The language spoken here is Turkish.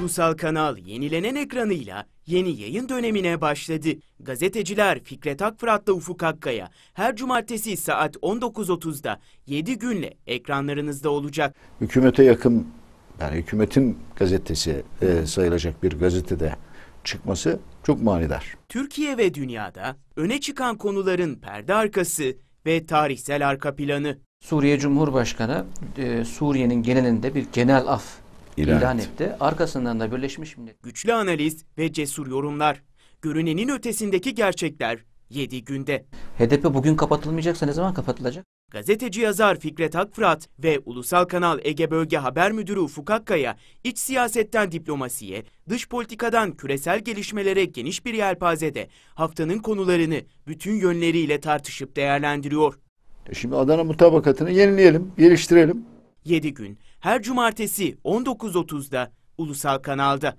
Ulusal Kanal yenilenen ekranıyla yeni yayın dönemine başladı. Gazeteciler Fikret Akfırat'la Ufuk Akkaya her cumartesi saat 19.30'da 7 günle ekranlarınızda olacak. Hükümete yakın yani hükümetin gazetesi e, sayılacak bir gazetede çıkması çok manidar. Türkiye ve dünyada öne çıkan konuların perde arkası ve tarihsel arka planı. Suriye Cumhurbaşkanı e, Suriye'nin genelinde bir genel af ilan, ilan etti. etti. Arkasından da Birleşmiş millet Güçlü analiz ve cesur yorumlar. Görünenin ötesindeki gerçekler 7 günde. HDP bugün kapatılmayacaksa ne zaman kapatılacak? Gazeteci yazar Fikret Akfırat ve Ulusal Kanal Ege Bölge Haber Müdürü Ufuk Akkaya, iç siyasetten diplomasiye, dış politikadan küresel gelişmelere geniş bir yelpazede haftanın konularını bütün yönleriyle tartışıp değerlendiriyor. E şimdi Adana mutabakatını yenileyelim, geliştirelim. 7 gün her cumartesi 19.30'da Ulusal Kanal'da.